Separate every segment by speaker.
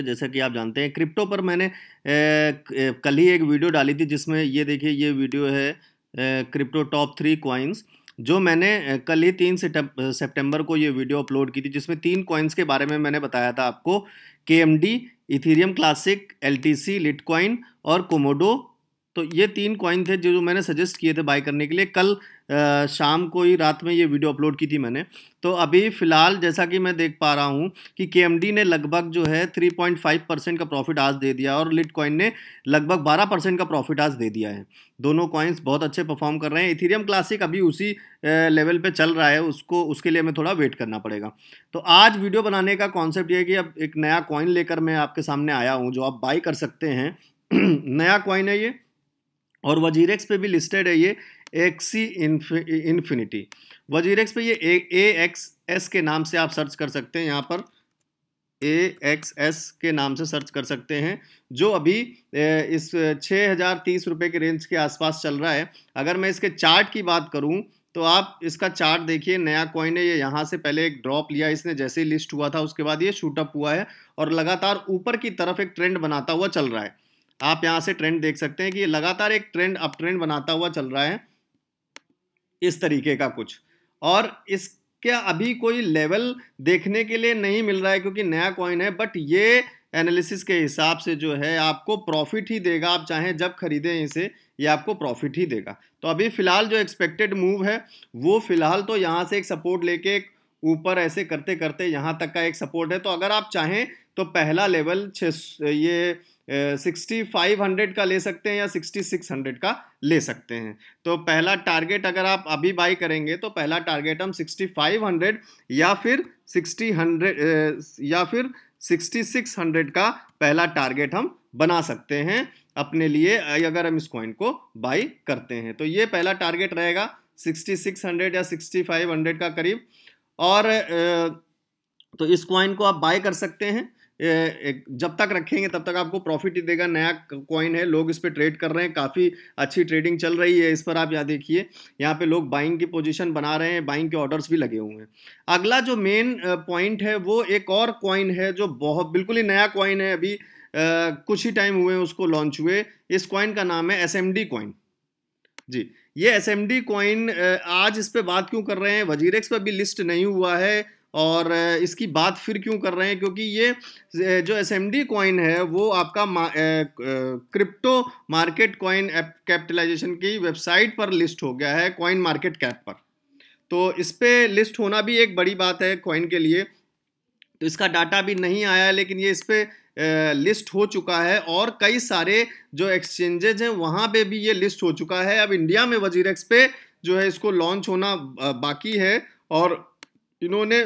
Speaker 1: जैसा कि आप जानते हैं क्रिप्टो पर मैंने कल ही एक वीडियो डाली थी जिसमें ये देखिए ये वीडियो है क्रिप्टो टॉप थ्री कॉइन्स जो मैंने कल ही तीन सितंबर को ये वीडियो अपलोड की थी जिसमें तीन कॉइन्स के बारे में मैंने बताया था आपको K M D Ethereum classic L T C Litecoin और कोमोडो तो ये तीन कॉइन थे जो जो मैंने सजेस्ट किए थे बाय करने के लिए कल शाम को ही रात में ये वीडियो अपलोड की थी मैंने तो अभी फ़िलहाल जैसा कि मैं देख पा रहा हूँ कि के ने लगभग जो है 3.5 परसेंट का प्रॉफिट आज दे दिया और लिट कॉइन ने लगभग 12 परसेंट का प्रॉफिट आज दे दिया है दोनों कॉइन्स बहुत अच्छे परफॉर्म कर रहे हैं इथीरियम क्लासिक अभी उसी लेवल पर चल रहा है उसको उसके लिए हमें थोड़ा वेट करना पड़ेगा तो आज वीडियो बनाने का कॉन्सेप्ट यह है कि अब एक नया कॉइन लेकर मैं आपके सामने आया हूँ जो आप बाई कर सकते हैं नया कॉइन है ये और वजीरेक्स पे भी लिस्टेड है ये एक्सी इन्फिनिटी वजीरेक्स पे ये ए एक्स एस के नाम से आप सर्च कर सकते हैं यहाँ पर ए एक्स एस के नाम से सर्च कर सकते हैं जो अभी इस छः हज़ार तीस रुपये के रेंज के आसपास चल रहा है अगर मैं इसके चार्ट की बात करूँ तो आप इसका चार्ट देखिए नया कॉइन है ये यहाँ से पहले एक ड्रॉप लिया इसने जैसे ही लिस्ट हुआ था उसके बाद ये शूटअप हुआ है और लगातार ऊपर की तरफ एक ट्रेंड बनाता हुआ चल रहा है आप यहाँ से ट्रेंड देख सकते हैं कि लगातार एक ट्रेंड अप ट्रेंड बनाता हुआ चल रहा है इस तरीके का कुछ और इसके अभी कोई लेवल देखने के लिए नहीं मिल रहा है क्योंकि नया कॉइन है बट ये एनालिसिस के हिसाब से जो है आपको प्रॉफिट ही देगा आप चाहें जब खरीदें इसे ये आपको प्रॉफिट ही देगा तो अभी फ़िलहाल जो एक्सपेक्टेड मूव है वो फ़िलहाल तो यहाँ से एक सपोर्ट लेके एक ऊपर ऐसे करते करते यहाँ तक का एक सपोर्ट है तो अगर आप चाहें तो पहला लेवल छः ये सिक्सटी फाइव हंड्रेड का ले सकते हैं या सिक्सटी सिक्स हंड्रेड का ले सकते हैं तो पहला टारगेट अगर आप अभी बाई करेंगे तो पहला टारगेट हम सिक्सटी फाइव हंड्रेड या फिर सिक्सटी हंड्रेड या फिर सिक्सटी सिक्स हंड्रेड का पहला टारगेट हम बना सकते हैं अपने लिए अगर हम इस कॉइन को बाई करते हैं तो ये पहला टारगेट रहेगा सिक्सटी सिक्स हंड्रेड या सिक्सटी फाइव हंड्रेड का करीब और तो इस कॉइन को आप बाय कर सकते हैं जब तक रखेंगे तब तक आपको प्रॉफिट ही देगा नया कॉइन है लोग इस पर ट्रेड कर रहे हैं काफ़ी अच्छी ट्रेडिंग चल रही है इस पर आप यहाँ देखिए यहाँ पे लोग बाइंग की पोजीशन बना रहे हैं बाइंग के ऑर्डर्स भी लगे हुए हैं अगला जो मेन पॉइंट है वो एक और कॉइन है जो बहुत बिल्कुल ही नया कॉइन है अभी कुछ ही टाइम हुए उसको लॉन्च हुए इस कॉइन का नाम है एस एम कॉइन जी ये एस एम कॉइन आज इस पर बात क्यों कर रहे हैं वजीरेक्स पर भी लिस्ट नहीं हुआ है और इसकी बात फिर क्यों कर रहे हैं क्योंकि ये जो एस एम डी कॉइन है वो आपका क्रिप्टो मार्केट कॉइन कैपिटलाइजेशन की वेबसाइट पर लिस्ट हो गया है कॉइन मार्केट कैप पर तो इस पर लिस्ट होना भी एक बड़ी बात है कॉइन के लिए तो इसका डाटा भी नहीं आया है लेकिन ये इस पर लिस्ट हो चुका है और कई सारे जो एक्सचेंजेज हैं वहाँ पे भी ये लिस्ट हो चुका है अब इंडिया में वजीरक्स पे जो है इसको लॉन्च होना बाकी है और इन्होंने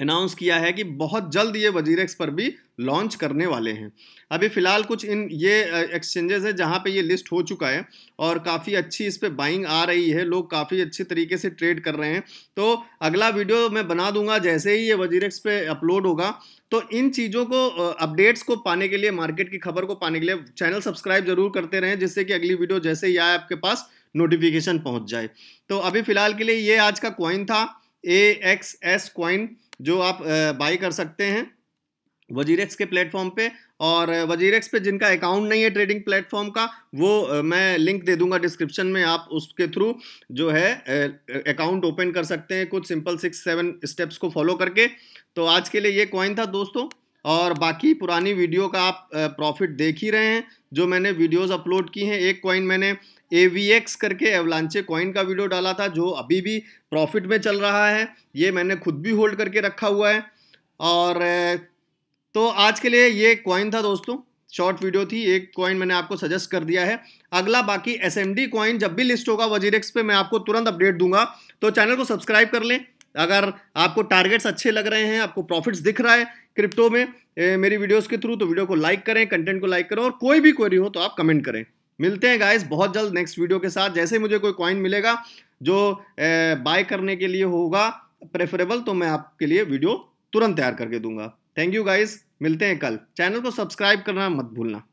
Speaker 1: अनाउंस किया है कि बहुत जल्द ये वजीर एक्स पर भी लॉन्च करने वाले हैं अभी फ़िलहाल कुछ इन ये एक्सचेंजेस है जहाँ पे ये लिस्ट हो चुका है और काफ़ी अच्छी इस पर बाइंग आ रही है लोग काफ़ी अच्छे तरीके से ट्रेड कर रहे हैं तो अगला वीडियो मैं बना दूंगा जैसे ही ये वजीर एक्स पे अपलोड होगा तो इन चीज़ों को अपडेट्स को पाने के लिए मार्केट की खबर को पाने के लिए चैनल सब्सक्राइब जरूर करते रहें जिससे कि अगली वीडियो जैसे ही आए आपके पास नोटिफिकेशन पहुँच जाए तो अभी फ़िलहाल के लिए ये आज का कॉइन था ए एक्स एस कॉइन जो आप बाई कर सकते हैं वजीरेक्स के प्लेटफॉर्म पे और वजीरेक्स पे जिनका अकाउंट नहीं है ट्रेडिंग प्लेटफॉर्म का वो मैं लिंक दे दूंगा डिस्क्रिप्शन में आप उसके थ्रू जो है अकाउंट ओपन कर सकते हैं कुछ सिंपल सिक्स सेवन स्टेप्स को फॉलो करके तो आज के लिए ये कॉइन था दोस्तों और बाकी पुरानी वीडियो का आप प्रॉफिट देख ही रहे हैं जो मैंने वीडियोस अपलोड की हैं एक कॉइन मैंने ए वी एक्स करके एवलांचे कॉइन का वीडियो डाला था जो अभी भी प्रॉफिट में चल रहा है ये मैंने खुद भी होल्ड करके रखा हुआ है और तो आज के लिए ये कॉइन था दोस्तों शॉर्ट वीडियो थी एक कॉइन मैंने आपको सजेस्ट कर दिया है अगला बाकी एस एम कॉइन जब भी लिस्ट होगा वजीरेक्स पे मैं आपको तुरंत अपडेट दूंगा तो चैनल को सब्सक्राइब कर लें अगर आपको टारगेट्स अच्छे लग रहे हैं आपको प्रॉफिट्स दिख रहा है क्रिप्टो में ए, मेरी वीडियोस के थ्रू तो वीडियो को लाइक करें कंटेंट को लाइक करें और कोई भी क्वेरी हो तो आप कमेंट करें मिलते हैं गाइस बहुत जल्द नेक्स्ट वीडियो के साथ जैसे मुझे कोई कॉइन मिलेगा जो बाय करने के लिए होगा प्रेफरेबल तो मैं आपके लिए वीडियो तुरंत तैयार करके दूंगा थैंक यू गाइज मिलते हैं कल चैनल को सब्सक्राइब करना मत भूलना